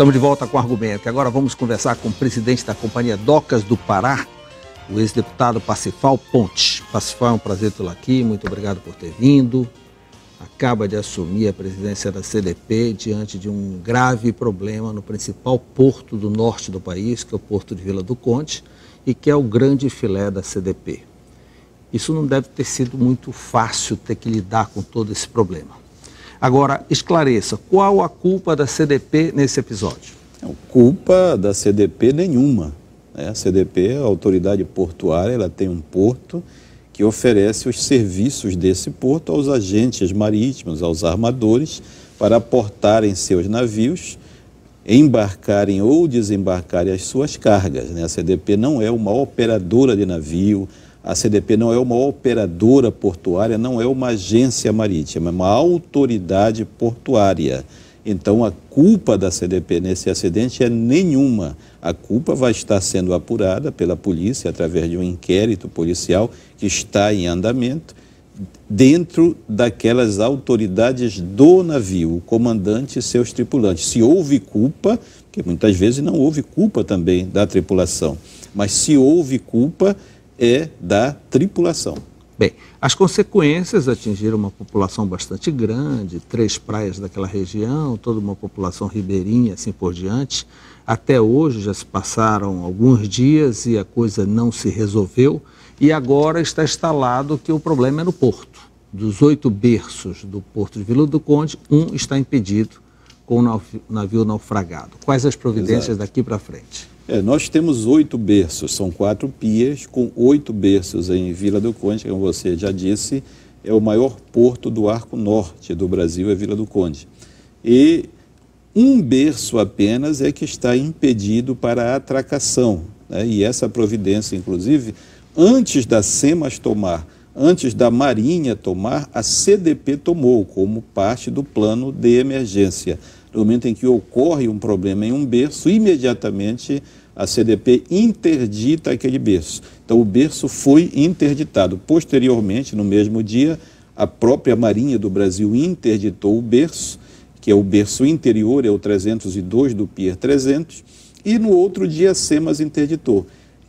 Estamos de volta com o argumento. Agora vamos conversar com o presidente da Companhia Docas do Pará, o ex-deputado Pacifal Ponte. Pacifal, é um prazer tê-lo aqui, muito obrigado por ter vindo. Acaba de assumir a presidência da CDP diante de um grave problema no principal porto do norte do país, que é o porto de Vila do Conde, e que é o grande filé da CDP. Isso não deve ter sido muito fácil ter que lidar com todo esse problema. Agora, esclareça, qual a culpa da CDP nesse episódio? Não, culpa da CDP nenhuma. Né? A CDP, a autoridade portuária, ela tem um porto que oferece os serviços desse porto aos agentes marítimos, aos armadores, para portarem seus navios, embarcarem ou desembarcarem as suas cargas. Né? A CDP não é uma operadora de navio, a CDP não é uma operadora portuária, não é uma agência marítima, é uma autoridade portuária. Então, a culpa da CDP nesse acidente é nenhuma. A culpa vai estar sendo apurada pela polícia através de um inquérito policial que está em andamento dentro daquelas autoridades do navio, o comandante e seus tripulantes. Se houve culpa, que muitas vezes não houve culpa também da tripulação, mas se houve culpa, e da tripulação. Bem, as consequências atingiram uma população bastante grande, três praias daquela região, toda uma população ribeirinha, assim por diante. Até hoje já se passaram alguns dias e a coisa não se resolveu. E agora está instalado que o problema é no porto. Dos oito berços do porto de Vila do Conde, um está impedido com o navio naufragado. Quais as providências Exato. daqui para frente? É, nós temos oito berços, são quatro pias com oito berços em Vila do Conde, como você já disse, é o maior porto do arco norte do Brasil, é Vila do Conde. E um berço apenas é que está impedido para a atracação. Né? E essa providência, inclusive, antes da SEMAS tomar, antes da Marinha tomar, a CDP tomou como parte do plano de emergência. No momento em que ocorre um problema em um berço, imediatamente a CDP interdita aquele berço. Então, o berço foi interditado. Posteriormente, no mesmo dia, a própria Marinha do Brasil interditou o berço, que é o berço interior, é o 302 do Pier 300, e no outro dia a SEMAS interditou.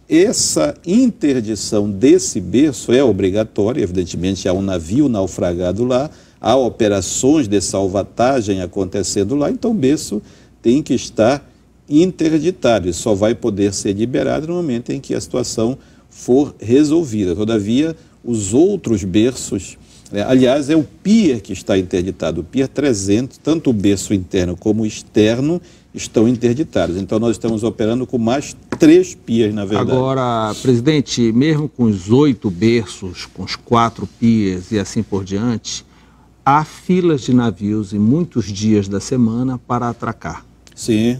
Essa interdição desse berço é obrigatória, evidentemente há um navio naufragado lá, há operações de salvatagem acontecendo lá, então o berço tem que estar interditário, e só vai poder ser liberado no momento em que a situação for resolvida. Todavia, os outros berços, né, aliás, é o pia que está interditado, o pia 300, tanto o berço interno como o externo estão interditados. Então, nós estamos operando com mais três PIAs, na verdade. Agora, presidente, mesmo com os oito berços, com os quatro PIAs e assim por diante, há filas de navios em muitos dias da semana para atracar. Sim,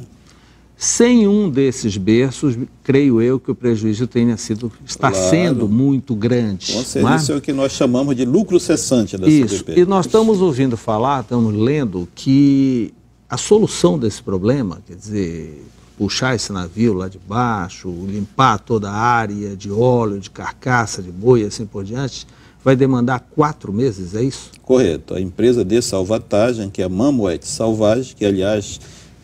sem um desses berços, creio eu que o prejuízo tenha sido, está claro. sendo muito grande. Com é? certeza, é? isso é o que nós chamamos de lucro cessante da isso. E nós estamos ouvindo falar, estamos lendo, que a solução desse problema, quer dizer, puxar esse navio lá de baixo, limpar toda a área de óleo, de carcaça, de boi, assim por diante, vai demandar quatro meses, é isso? Correto. A empresa de salvatagem, que é a Mamuete Salvagem, que aliás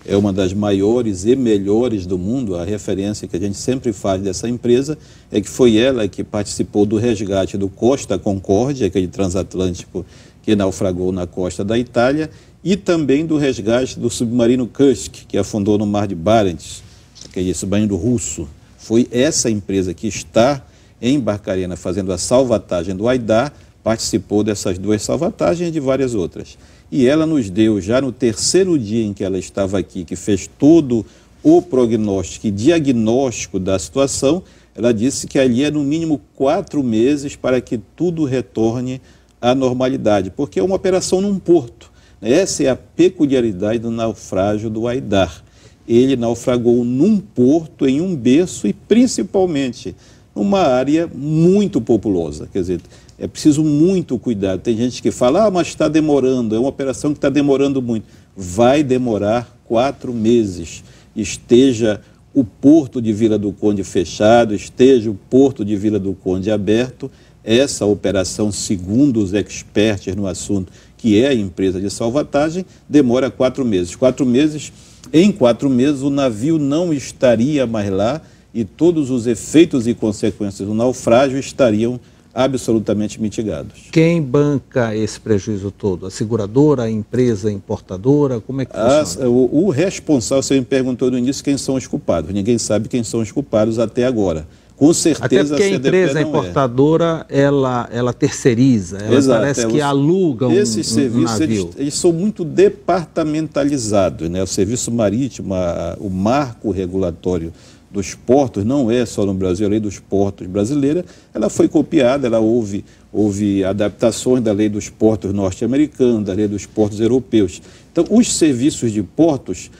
é uma das maiores e melhores do mundo. A referência que a gente sempre faz dessa empresa é que foi ela que participou do resgate do Costa Concórdia, aquele transatlântico que naufragou na costa da Itália, e também do resgate do submarino Kursk, que afundou no Mar de Barents, aquele submarino russo. Foi essa empresa que está em Barcarena fazendo a salvatagem do Aidar, participou dessas duas salvatagens e de várias outras e ela nos deu, já no terceiro dia em que ela estava aqui, que fez todo o prognóstico e diagnóstico da situação, ela disse que ali é no mínimo quatro meses para que tudo retorne à normalidade, porque é uma operação num porto. Essa é a peculiaridade do naufrágio do Aidar. Ele naufragou num porto, em um berço e principalmente uma área muito populosa. Quer dizer, é preciso muito cuidado. Tem gente que fala, ah, mas está demorando, é uma operação que está demorando muito. Vai demorar quatro meses. Esteja o porto de Vila do Conde fechado, esteja o porto de Vila do Conde aberto, essa operação, segundo os experts no assunto, que é a empresa de salvatagem, demora quatro meses. Quatro meses, em quatro meses, o navio não estaria mais lá e todos os efeitos e consequências do naufrágio estariam absolutamente mitigados. Quem banca esse prejuízo todo? A seguradora, a empresa a importadora? Como é que ah, funciona? A, o, o responsável, você me perguntou no início quem são os culpados. Ninguém sabe quem são os culpados até agora. Com certeza Até porque a, empresa é. importadora, é. ela, ela terceiriza, ela Exato, parece é, que aluga um, Esses um, serviços, eles, são muito departamentalizados, né? O serviço marítimo, a, o marco regulatório dos portos, não é só no Brasil, a lei dos portos brasileira, ela foi copiada, ela houve, houve adaptações da lei dos portos norte-americana, da lei dos portos europeus. Então, os serviços de portos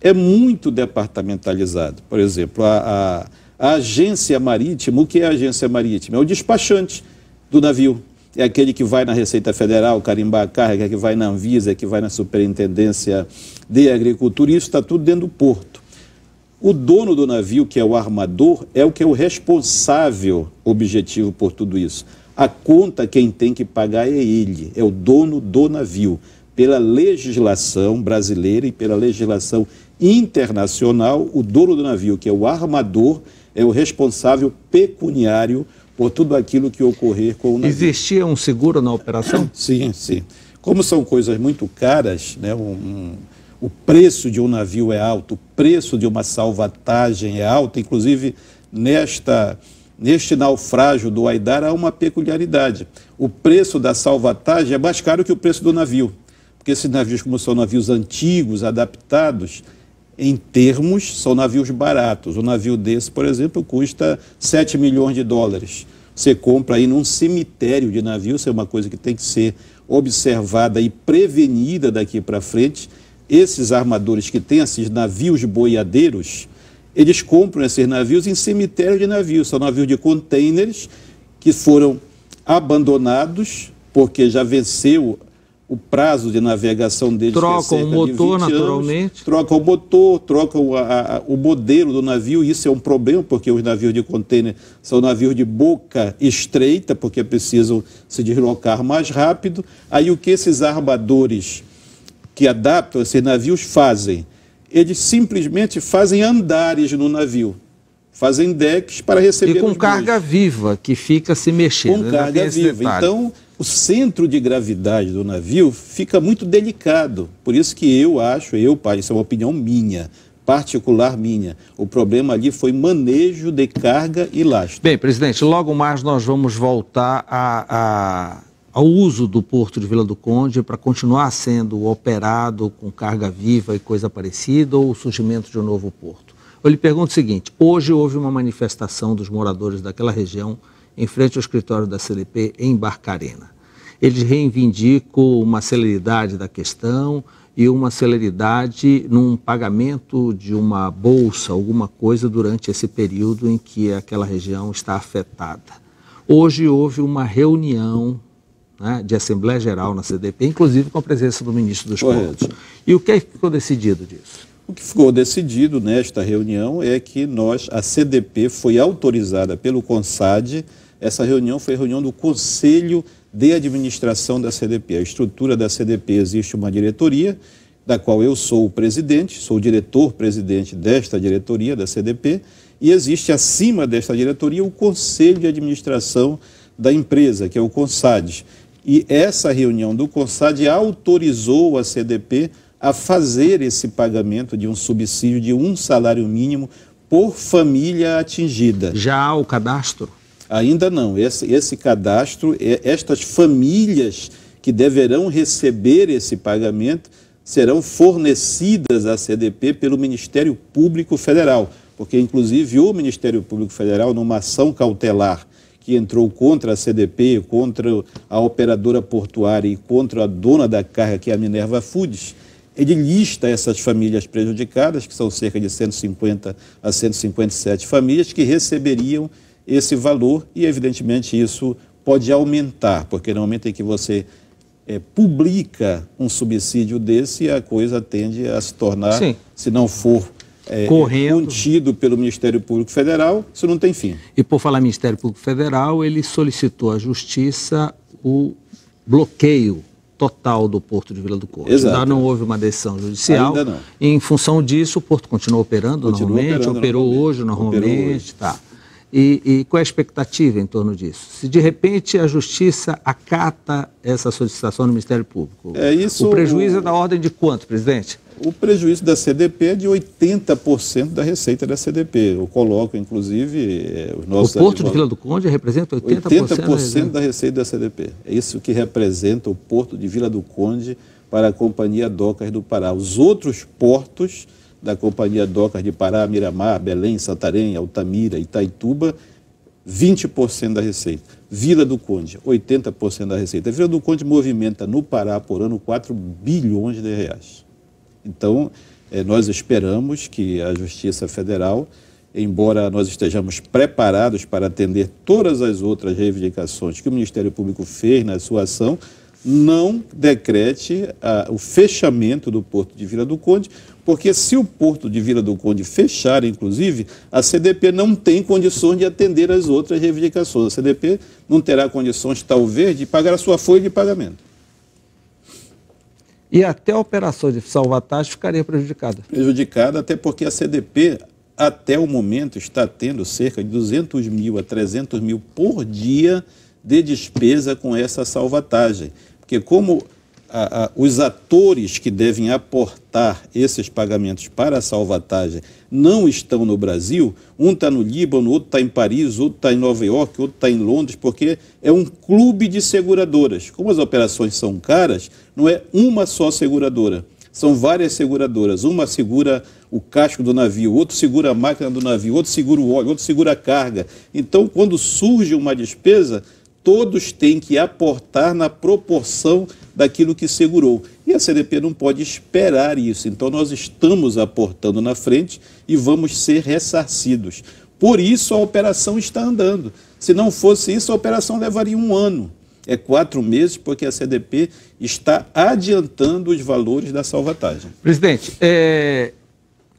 é muito departamentalizado. Por exemplo, a, a a agência marítima, o que é a agência marítima? É o despachante do navio. É aquele que vai na Receita Federal carimbar a carga, é que vai na Anvisa, é que vai na Superintendência de Agricultura. Isso está tudo dentro do porto. O dono do navio, que é o armador, é o que é o responsável objetivo por tudo isso. A conta quem tem que pagar é ele, é o dono do navio. Pela legislação brasileira e pela legislação internacional, o dono do navio, que é o armador, é o responsável pecuniário por tudo aquilo que ocorrer com o navio. Existia um seguro na operação? Sim, sim. Como são coisas muito caras, né, um, um, o preço de um navio é alto, o preço de uma salvatagem é alto, inclusive nesta neste naufrágio do Aidar há uma peculiaridade. O preço da salvatagem é mais caro que o preço do navio, porque esses navios, como são navios antigos, adaptados, em termos, são navios baratos. Um navio desse, por exemplo, custa 7 milhões de dólares. Você compra aí num cemitério de navio, isso é uma coisa que tem que ser observada e prevenida daqui para frente. Esses armadores que têm esses navios boiadeiros, eles compram esses navios em cemitério de navios. São navios de containers que foram abandonados porque já venceu o prazo de navegação deles é trocam é o motor naturalmente trocam o motor trocam a, a, o modelo do navio isso é um problema porque os navios de contêiner são navios de boca estreita porque precisam se deslocar mais rápido aí o que esses armadores que adaptam esses navios fazem eles simplesmente fazem andares no navio fazem decks para receber e com carga viva que fica se mexendo com né? carga viva detalhe. então o centro de gravidade do navio fica muito delicado. Por isso que eu acho, eu, pai, isso é uma opinião minha, particular minha. O problema ali foi manejo de carga e lastro. Bem, presidente, logo mais nós vamos voltar a, a, ao uso do porto de Vila do Conde para continuar sendo operado com carga viva e coisa parecida ou o surgimento de um novo porto. Eu lhe pergunto o seguinte: hoje houve uma manifestação dos moradores daquela região em frente ao escritório da CLP em Barcarena. Eles reivindicam uma celeridade da questão e uma celeridade num pagamento de uma bolsa, alguma coisa, durante esse período em que aquela região está afetada. Hoje houve uma reunião né, de Assembleia Geral na CDP, inclusive com a presença do ministro dos Portos. E o é que ficou decidido disso? O que ficou decidido nesta reunião é que nós, a CDP, foi autorizada pelo CONSAD essa reunião foi reunião do Conselho de Administração da CDP. A estrutura da CDP existe uma diretoria, da qual eu sou o presidente, sou o diretor-presidente desta diretoria da CDP, e existe acima desta diretoria o Conselho de Administração da empresa, que é o CONSAD. E essa reunião do CONSAD autorizou a CDP a fazer esse pagamento de um subsídio de um salário mínimo por família atingida. Já há o cadastro? Ainda não. Esse, esse cadastro, estas famílias que deverão receber esse pagamento serão fornecidas à CDP pelo Ministério Público Federal, porque inclusive o Ministério Público Federal, numa ação cautelar que entrou contra a CDP, contra a operadora portuária e contra a dona da carga, que é a Minerva Foods, ele lista essas famílias prejudicadas, que são cerca de 150 a 157 famílias, que receberiam esse valor e, evidentemente, isso pode aumentar, porque no momento em que você é, publica um subsídio desse, a coisa tende a se tornar, Sim. se não for é, contido pelo Ministério Público Federal, isso não tem fim. E por falar Ministério Público Federal, ele solicitou à Justiça o bloqueio total do Porto de Vila do Conde. Exato. Ainda não houve uma decisão judicial. Ainda não. Em função disso, o Porto continuou operando normalmente, operando operou normalmente. hoje normalmente, operou hoje. Tá. E, e, qual é a expectativa em torno disso? Se de repente a justiça acata essa solicitação do Ministério Público, é isso, o prejuízo o... é da ordem de quanto, presidente? O prejuízo da CDP é de 80% da receita da CDP. Eu coloco, inclusive, eh, os nossos. O Porto advogados... de Vila do Conde representa 80%, 80 da, da receita da CDP. É isso que representa o Porto de Vila do Conde para a Companhia Docas do Pará. Os outros portos da Companhia Docas de Pará, Miramar, Belém, Santarém, Altamira, Itaituba, 20% da receita. Vila do Conde, 80% da receita. A Vila do Conde movimenta no Pará por ano 4 bilhões de reais. Então, eh, nós esperamos que a Justiça Federal, embora nós estejamos preparados para atender todas as outras reivindicações que o Ministério Público fez na sua ação, não decrete ah, o fechamento do Porto de Vila do Conde, porque se o porto de Vila do Conde fechar, inclusive, a CDP não tem condições de atender as outras reivindicações. A CDP não terá condições, talvez, de pagar a sua folha de pagamento. E até a operação de salvatagem ficaria prejudicada. Prejudicada, até porque a CDP, até o momento, está tendo cerca de 200 mil a 300 mil por dia de despesa com essa salvatagem. Porque como a, a, os atores que devem aportar esses pagamentos para a salvatagem não estão no Brasil, um está no Líbano, outro está em Paris, outro está em Nova York, outro está em Londres, porque é um clube de seguradoras. Como as operações são caras, não é uma só seguradora. São várias seguradoras. Uma segura o casco do navio, outro segura a máquina do navio, outro segura o óleo, outro segura a carga. Então, quando surge uma despesa, todos têm que aportar na proporção daquilo que segurou. E a CDP não pode esperar isso. Então nós estamos aportando na frente e vamos ser ressarcidos. Por isso a operação está andando. Se não fosse isso, a operação levaria um ano. É quatro meses, porque a CDP está adiantando os valores da salvatagem. Presidente, é...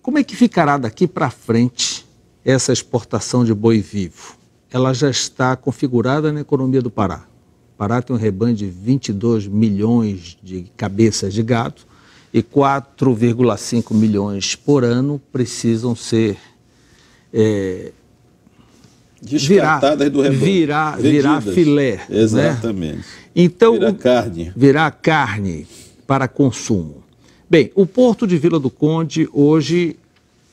como é que ficará daqui para frente essa exportação de boi vivo? Ela já está configurada na economia do Pará. Pará tem um rebanho de 22 milhões de cabeças de gado e 4,5 milhões por ano precisam ser é, descartadas virar, do rebanho. Virar, virar filé. Né? Exatamente. Né? Então, virar carne. Virar carne para consumo. Bem, o porto de Vila do Conde hoje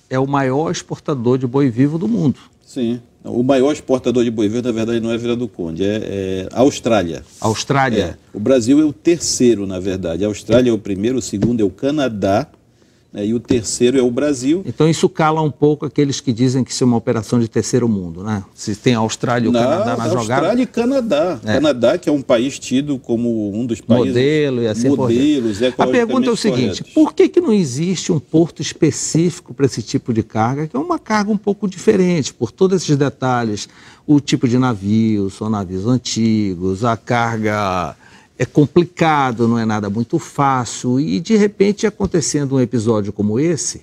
é o maior exportador de boi vivo do mundo. Sim. O maior exportador de boi verde, na verdade, não é Vila do Conde, é, é Austrália. Austrália. É. O Brasil é o terceiro, na verdade. A Austrália é o primeiro, o segundo é o Canadá, né, e o terceiro é o Brasil. Então isso cala um pouco aqueles que dizem que isso é uma operação de terceiro mundo, né? Se tem Austrália e o na, Canadá na Austrália jogada. Austrália e Canadá. É. Canadá, que é um país tido como um dos países. Modelo e assim Modelos, A pergunta é o seguinte: corretos. por que, que não existe um porto específico para esse tipo de carga, que é uma carga um pouco diferente, por todos esses detalhes, o tipo de navio, são navios antigos, a carga é complicado, não é nada muito fácil. E de repente, acontecendo um episódio como esse,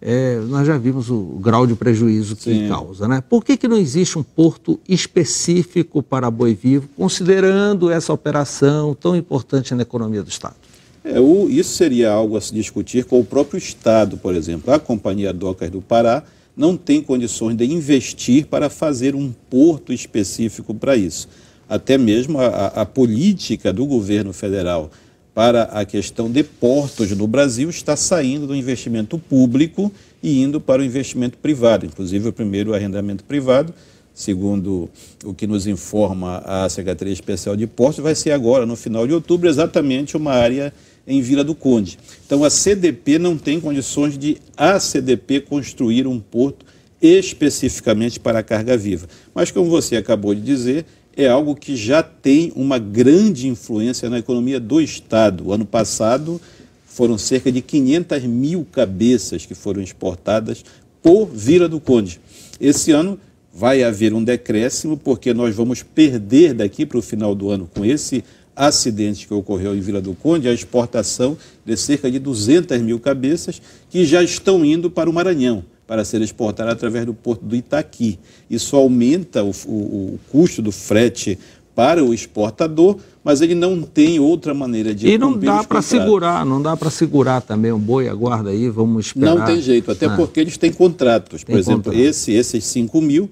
é, nós já vimos o grau de prejuízo que Sim. causa. Né? Por que, que não existe um porto específico para boi vivo, considerando essa operação tão importante na economia do Estado? É, o, isso seria algo a se discutir com o próprio Estado, por exemplo. A Companhia Docas do Pará não tem condições de investir para fazer um porto específico para isso até mesmo a, a política do governo federal para a questão de portos no Brasil está saindo do investimento público e indo para o investimento privado, inclusive o primeiro arrendamento privado, segundo o que nos informa a Secretaria Especial de Portos, vai ser agora, no final de outubro, exatamente uma área em Vila do Conde. Então a CDP não tem condições de a CDP construir um porto especificamente para a carga viva. Mas como você acabou de dizer, é algo que já tem uma grande influência na economia do Estado. O ano passado foram cerca de 500 mil cabeças que foram exportadas por Vila do Conde. Esse ano vai haver um decréscimo, porque nós vamos perder daqui para o final do ano, com esse acidente que ocorreu em Vila do Conde, a exportação de cerca de 200 mil cabeças que já estão indo para o Maranhão para ser exportada através do porto do Itaqui. Isso aumenta o, o, o custo do frete para o exportador, mas ele não tem outra maneira de. E não dá para segurar, não dá para segurar também o boi, aguarda aí, vamos esperar. Não tem jeito, até ah. porque eles têm contratos. Tem Por exemplo, contrato. esse, esses 5 mil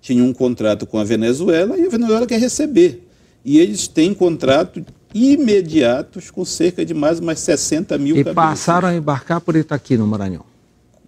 tinham um contrato com a Venezuela e a Venezuela quer receber. E eles têm contrato imediatos com cerca de mais umas 60 mil E cabeças. passaram a embarcar por Itaqui, no Maranhão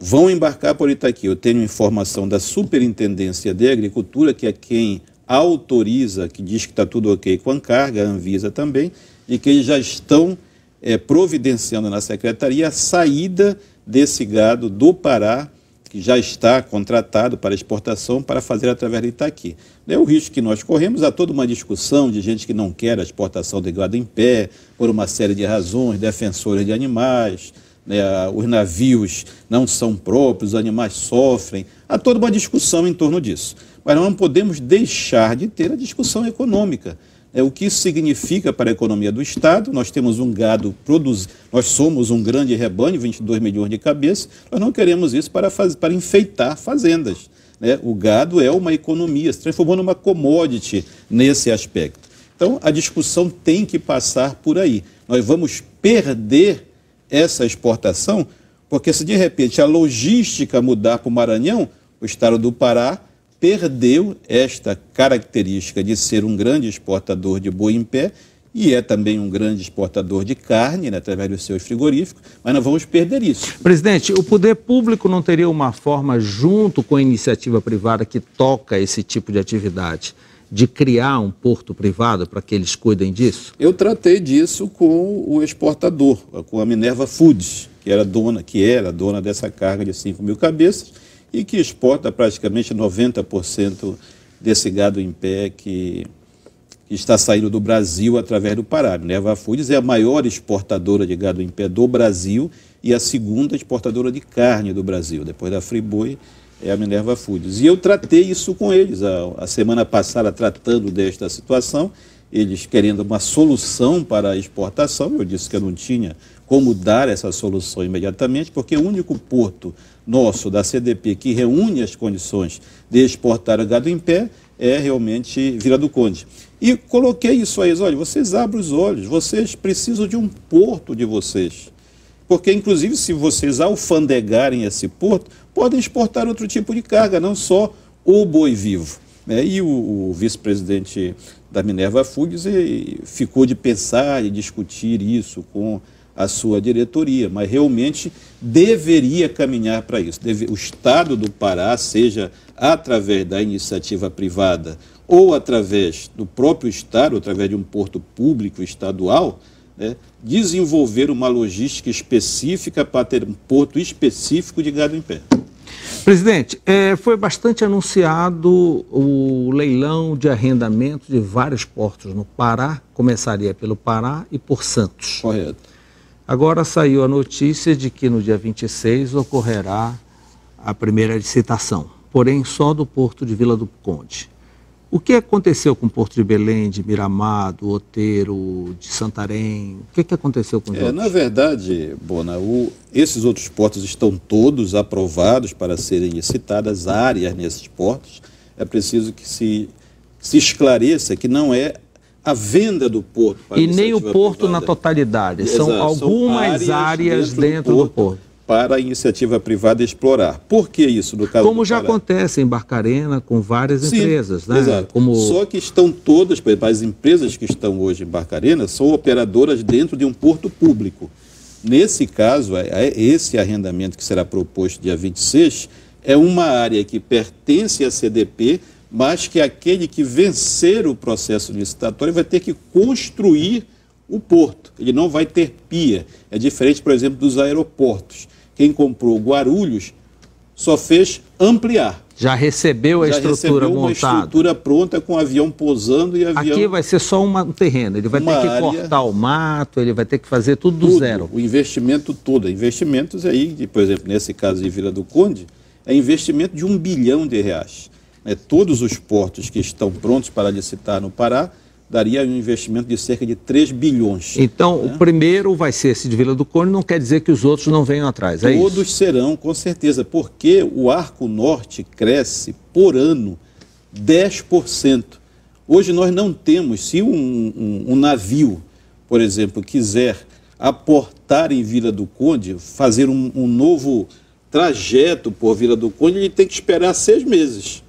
vão embarcar por Itaqui. Eu tenho informação da Superintendência de Agricultura, que é quem autoriza, que diz que está tudo ok com a carga, a Anvisa também, e que eles já estão é, providenciando na Secretaria a saída desse gado do Pará, que já está contratado para exportação, para fazer através de Itaqui. É o risco que nós corremos, há toda uma discussão de gente que não quer a exportação de gado em pé, por uma série de razões, defensores de animais, né, os navios não são próprios, os animais sofrem. Há toda uma discussão em torno disso. Mas nós não podemos deixar de ter a discussão econômica. É, o que isso significa para a economia do Estado. Nós temos um gado produzido, nós somos um grande rebanho, 22 milhões de cabeças, nós não queremos isso para, faz, para enfeitar fazendas. Né? O gado é uma economia, se transformou numa commodity nesse aspecto. Então, a discussão tem que passar por aí. Nós vamos perder essa exportação, porque se de repente a logística mudar para o Maranhão, o estado do Pará perdeu esta característica de ser um grande exportador de boi em pé e é também um grande exportador de carne, né, através dos seus frigoríficos, mas não vamos perder isso. Presidente, o poder público não teria uma forma, junto com a iniciativa privada que toca esse tipo de atividade, de criar um porto privado para que eles cuidem disso? Eu tratei disso com o exportador, com a Minerva Foods, que era dona, que era dona dessa carga de 5 mil cabeças e que exporta praticamente 90% desse gado em pé que, que, está saindo do Brasil através do Pará. Minerva Foods é a maior exportadora de gado em pé do Brasil e a segunda exportadora de carne do Brasil, depois da Friboi é a Minerva Foods. E eu tratei isso com eles, a, a semana passada, tratando desta situação, eles querendo uma solução para a exportação, eu disse que eu não tinha como dar essa solução imediatamente, porque o único porto nosso da CDP que reúne as condições de exportar o gado em pé é realmente Vila do Conde. E coloquei isso aí, olha, vocês abrem os olhos, vocês precisam de um porto de vocês. Porque, inclusive, se vocês alfandegarem esse porto, podem exportar outro tipo de carga, não só o boi vivo. Né? E o, o vice-presidente da Minerva Foods ficou de pensar e discutir isso com a sua diretoria, mas realmente deveria caminhar para isso. Deve, o Estado do Pará, seja através da iniciativa privada ou através do próprio Estado, através de um porto público estadual, né, desenvolver uma logística específica para ter um porto específico de gado em pé. Presidente, é, foi bastante anunciado o leilão de arrendamento de vários portos no Pará, começaria pelo Pará e por Santos. Correto. Agora saiu a notícia de que no dia 26 ocorrerá a primeira licitação, porém só do porto de Vila do Conde. O que aconteceu com Porto de Belém, de Miramar, do Oteiro, de Santarém? O que, que aconteceu com os é, outros? Na verdade, Bona, o, esses outros portos estão todos aprovados para serem citadas áreas nesses portos. É preciso que se, se esclareça que não é a venda do porto. Para e nem o porto na totalidade, são Exato, algumas são áreas, áreas, dentro, dentro do porto. Do porto para a iniciativa privada explorar. Por que isso no caso Como já Pará? acontece em Barcarena com várias Sim, empresas, né? Exato. Como... Só que estão todas, por exemplo, as empresas que estão hoje em Barcarena são operadoras dentro de um porto público. Nesse caso, é, é esse arrendamento que será proposto dia 26 é uma área que pertence à CDP, mas que aquele que vencer o processo licitatório vai ter que construir o porto. Ele não vai ter pia. É diferente, por exemplo, dos aeroportos quem comprou Guarulhos só fez ampliar. Já recebeu a Já estrutura recebeu montada. uma estrutura pronta com avião pousando e avião... Aqui vai ser só um terreno, ele vai ter que área... cortar o mato, ele vai ter que fazer tudo, tudo do zero. O investimento todo, é investimentos aí, por exemplo, nesse caso de Vila do Conde, é investimento de um bilhão de reais. É, todos os portos que estão prontos para licitar no Pará daria um investimento de cerca de 3 bilhões. Então, né? o primeiro vai ser esse de Vila do Conde, não quer dizer que os outros não venham atrás, é Todos isso? serão, com certeza, porque o Arco Norte cresce por ano 10%. Hoje nós não temos, se um, um, um navio, por exemplo, quiser aportar em Vila do Conde, fazer um, um novo trajeto por Vila do Conde, ele tem que esperar seis meses,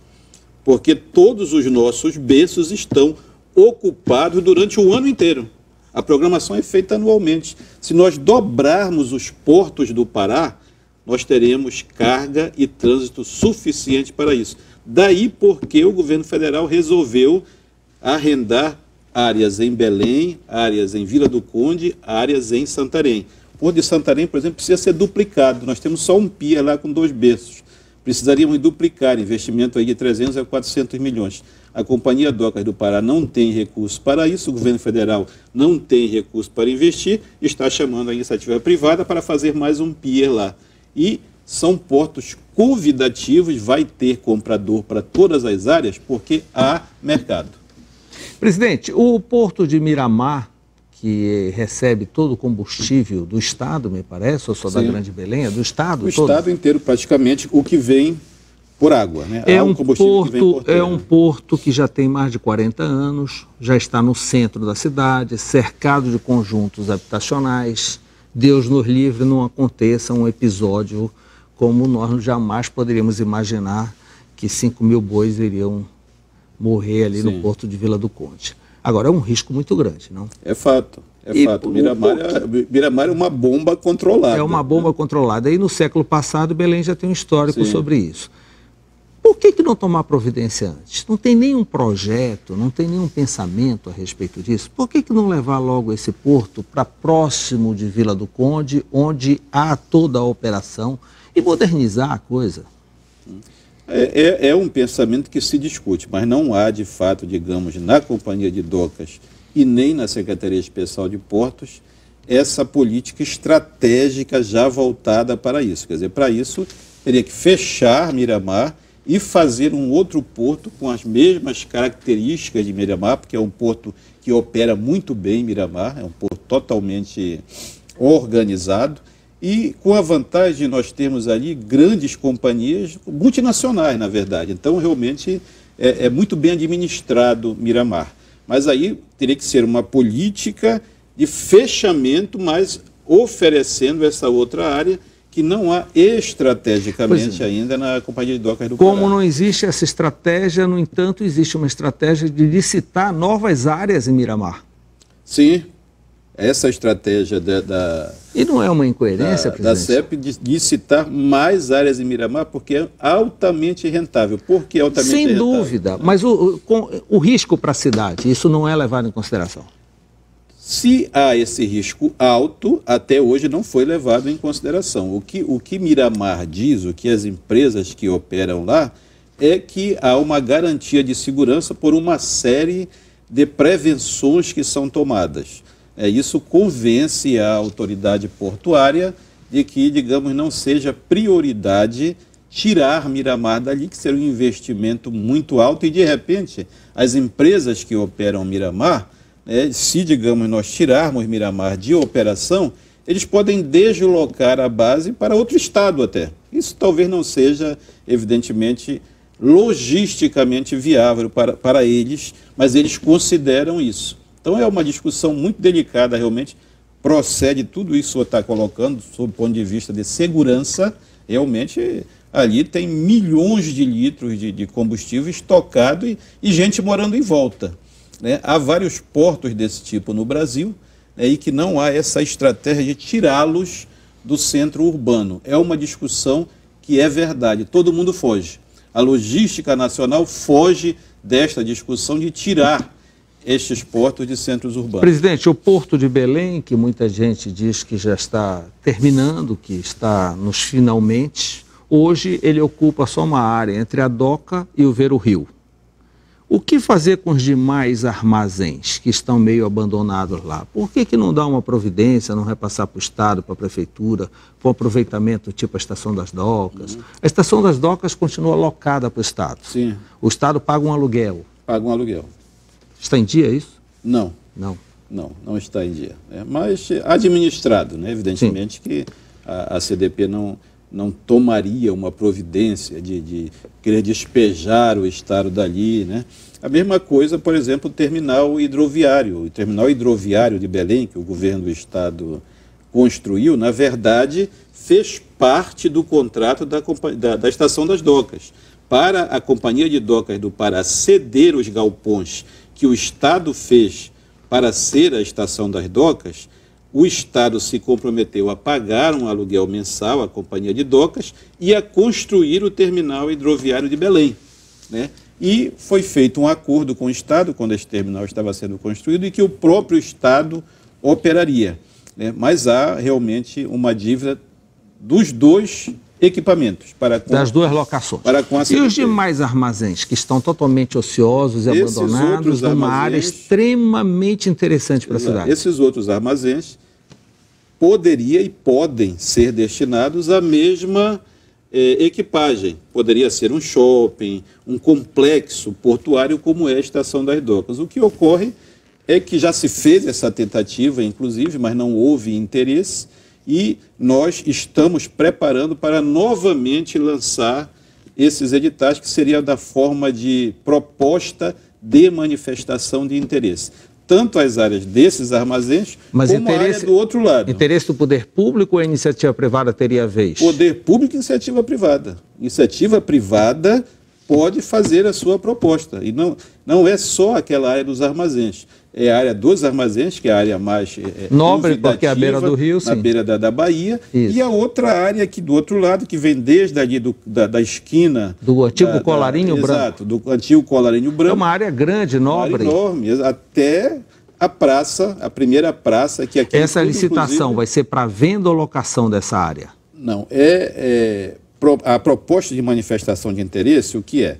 porque todos os nossos berços estão ocupados durante o ano inteiro. A programação é feita anualmente. Se nós dobrarmos os portos do Pará, nós teremos carga e trânsito suficiente para isso. Daí porque o governo federal resolveu arrendar áreas em Belém, áreas em Vila do Conde, áreas em Santarém. O Porto de Santarém, por exemplo, precisa ser duplicado. Nós temos só um pia lá com dois berços precisariam duplicar investimento aí de 300 a 400 milhões. A Companhia Docas do Pará não tem recurso para isso, o governo federal não tem recurso para investir, está chamando a iniciativa privada para fazer mais um pier lá. E são portos convidativos, vai ter comprador para todas as áreas, porque há mercado. Presidente, o porto de Miramar que recebe todo o combustível do Estado, me parece, ou só Sim. da Grande Belém, é do Estado? O todo. Estado inteiro, praticamente, o que vem por água, né? É um, um porto, é um porto que já tem mais de 40 anos, já está no centro da cidade, cercado de conjuntos habitacionais. Deus nos livre não aconteça um episódio como nós jamais poderíamos imaginar que 5 mil bois iriam morrer ali Sim. no porto de Vila do Conde. Agora é um risco muito grande, não? É fato. É fato. Miramar, é- Miramar é uma bomba controlada. É uma bomba controlada. E no século passado, Belém já tem um histórico Sim. sobre isso. Por que, que não tomar providência antes? Não tem nenhum projeto, não tem nenhum pensamento a respeito disso. Por que, que não levar logo esse porto para próximo de Vila do Conde, onde há toda a operação, e modernizar a coisa? É, é, é, um pensamento que se discute, mas não há, de fato, digamos, na Companhia de Docas e nem na Secretaria Especial de Portos, essa política estratégica já voltada para isso. Quer dizer, para isso teria que fechar Miramar e fazer um outro porto com as mesmas características de Miramar, porque é um porto que opera muito bem Miramar, é um porto totalmente organizado e com a vantagem de nós termos ali grandes companhias, multinacionais, na verdade. Então, realmente, é, é muito bem administrado Miramar. Mas aí teria que ser uma política de fechamento, mas oferecendo essa outra área que não há estrategicamente é. ainda na Companhia de Docas do Como Pará. não existe essa estratégia, no entanto, existe uma estratégia de licitar novas áreas em Miramar. Sim, essa é estratégia da, da e não é uma incoerência, da, presidente? Da CEP de, de, citar mais áreas em Miramar porque é altamente rentável. Por que altamente Sem rentável? Sem dúvida, mas o, o, o risco para a cidade, isso não é levado em consideração. Se há esse risco alto, até hoje não foi levado em consideração. O que, o que Miramar diz, o que as empresas que operam lá, é que há uma garantia de segurança por uma série de prevenções que são tomadas. É, isso convence a autoridade portuária de que, digamos, não seja prioridade tirar Miramar dali, que seria um investimento muito alto, e de repente as empresas que operam Miramar, né, se, digamos, nós tirarmos Miramar de operação, eles podem deslocar a base para outro estado até. Isso talvez não seja, evidentemente, logisticamente viável para, para eles, mas eles consideram isso. Então é uma discussão muito delicada, realmente. Procede tudo isso que o está colocando, sob o ponto de vista de segurança, realmente ali tem milhões de litros de, de combustível estocado e, e, gente morando em volta. Né? Há vários portos desse tipo no Brasil né, e que não há essa estratégia de tirá-los do centro urbano. É uma discussão que é verdade, todo mundo foge. A logística nacional foge desta discussão de tirar estes portos de centros urbanos. Presidente, o Porto de Belém, que muita gente diz que já está terminando, que está nos finalmente, hoje ele ocupa só uma área entre a Doca e o Vero Rio. O que fazer com os demais armazéns que estão meio abandonados lá? Por que, que não dá uma providência, não repassar para o Estado, para a Prefeitura, com aproveitamento tipo a Estação das Docas? Uhum. A Estação das Docas continua locada para o Estado. Sim. O Estado paga um aluguel. Paga um aluguel. Está em dia é isso? Não. Não. Não, não está em dia. Né? Mas administrado, né? evidentemente Sim. que a, a, CDP não, não tomaria uma providência de, de querer despejar o Estado dali. Né? A mesma coisa, por exemplo, o terminal hidroviário. O terminal hidroviário de Belém, que o governo do Estado construiu, na verdade, fez parte do contrato da, da, da Estação das Docas. Para a Companhia de Docas do Pará ceder os galpões que o Estado fez para ser a estação das docas, o Estado se comprometeu a pagar um aluguel mensal à companhia de docas e a construir o terminal hidroviário de Belém. Né? E foi feito um acordo com o Estado, quando esse terminal estava sendo construído, e que o próprio Estado operaria. Né? Mas há realmente uma dívida dos dois equipamentos para com, das duas locações. Para com a e os demais armazéns que estão totalmente ociosos e Esses abandonados, numa armazéns, área extremamente interessante para a é, cidade. Esses outros armazéns poderia e podem ser destinados à mesma eh, equipagem. Poderia ser um shopping, um complexo portuário como é a estação das docas. O que ocorre é que já se fez essa tentativa, inclusive, mas não houve interesse e nós estamos preparando para novamente lançar esses editais, que seria da forma de proposta de manifestação de interesse. Tanto as áreas desses armazéns Mas como a área do outro lado. Interesse do poder público ou a iniciativa privada teria vez? Poder público e iniciativa privada. Iniciativa privada pode fazer a sua proposta. E não, não é só aquela área dos armazéns é a área dos armazéns, que é a área mais é, é nobre, porque é a beira do rio, sim. Na beira da, da Bahia. Isso. E a outra área aqui do outro lado, que vem desde ali do, da, da esquina. Do antigo da, Colarinho da, Branco. Exato, do antigo Colarinho Branco. É uma área grande, nobre. Área enorme, até a praça, a primeira praça que aqui. Essa tudo, licitação vai ser para venda ou locação dessa área? Não, é, é a proposta de manifestação de interesse, o que é?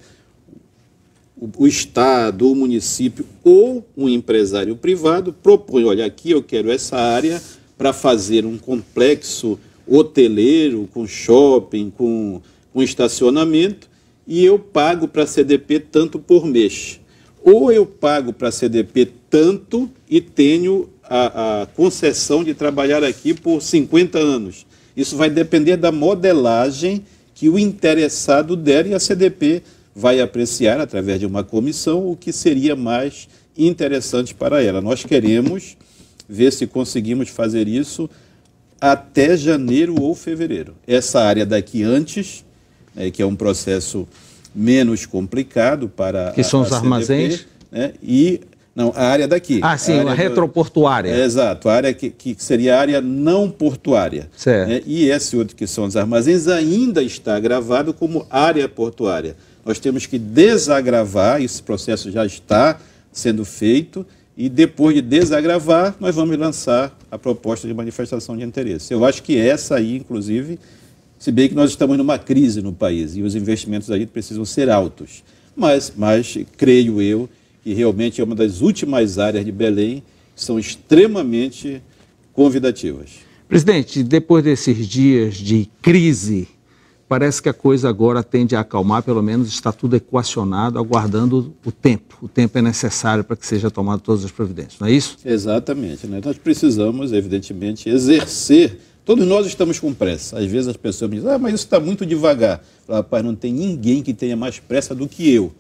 o Estado, o município ou um empresário privado propõe, olha, aqui eu quero essa área para fazer um complexo hoteleiro com shopping, com, com estacionamento, e eu pago para a CDP tanto por mês. Ou eu pago para a CDP tanto e tenho a, a concessão de trabalhar aqui por 50 anos. Isso vai depender da modelagem que o interessado der e a CDP vai apreciar, através de uma comissão, o que seria mais interessante para ela. Nós queremos ver se conseguimos fazer isso até janeiro ou fevereiro. Essa área daqui antes, né, que é um processo menos complicado para que a, são os CDP, armazéns né, e não a área daqui ah sim a, a retroportuária do, é, exato a área que, que seria a área não portuária certo. Né, e esse outro que são os armazéns ainda está gravado como área portuária nós temos que desagravar, esse processo já está sendo feito, e depois de desagravar, nós vamos lançar a proposta de manifestação de interesse. Eu acho que essa aí, inclusive, se bem que nós estamos numa crise no país e os investimentos aí precisam ser altos. Mas, mas creio eu que realmente é uma das últimas áreas de Belém que são extremamente convidativas. Presidente, depois desses dias de crise parece que a coisa agora tende a acalmar, pelo menos está tudo equacionado, aguardando o tempo. O tempo é necessário para que seja tomado todas as providências, não é isso? Exatamente. Né? Nós precisamos, evidentemente, exercer. Todos nós estamos com pressa. Às vezes as pessoas me dizem, ah, mas isso está muito devagar. Falo, Rapaz, não tem ninguém que tenha mais pressa do que eu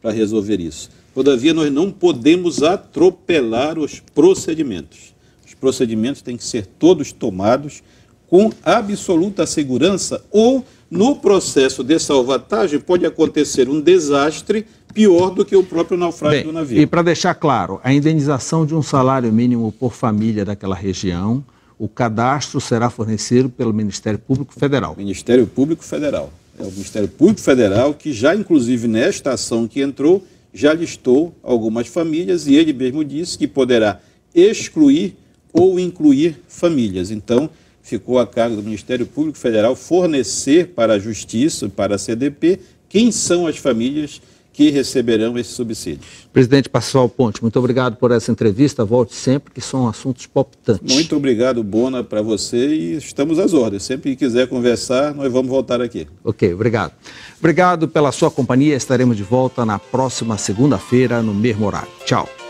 para resolver isso. Todavia, nós não podemos atropelar os procedimentos. Os procedimentos têm que ser todos tomados com absoluta segurança ou no processo de salvatagem pode acontecer um desastre pior do que o próprio naufrágio Bem, do navio. E para deixar claro, a indenização de um salário mínimo por família daquela região, o cadastro será fornecido pelo Ministério Público Federal. Ministério Público Federal. É o Ministério Público Federal que já, inclusive, nesta ação que entrou, já listou algumas famílias e ele mesmo disse que poderá excluir ou incluir famílias. Então, ficou a cargo do Ministério Público Federal fornecer para a Justiça, para a CDP, quem são as famílias que receberão esse subsídio. Presidente Pascoal Ponte, muito obrigado por essa entrevista. Volte sempre, que são assuntos palpitantes. Muito obrigado, Bona, para você e estamos às ordens. Sempre que quiser conversar, nós vamos voltar aqui. Ok, obrigado. Obrigado pela sua companhia. Estaremos de volta na próxima segunda-feira, no mesmo horário. Tchau.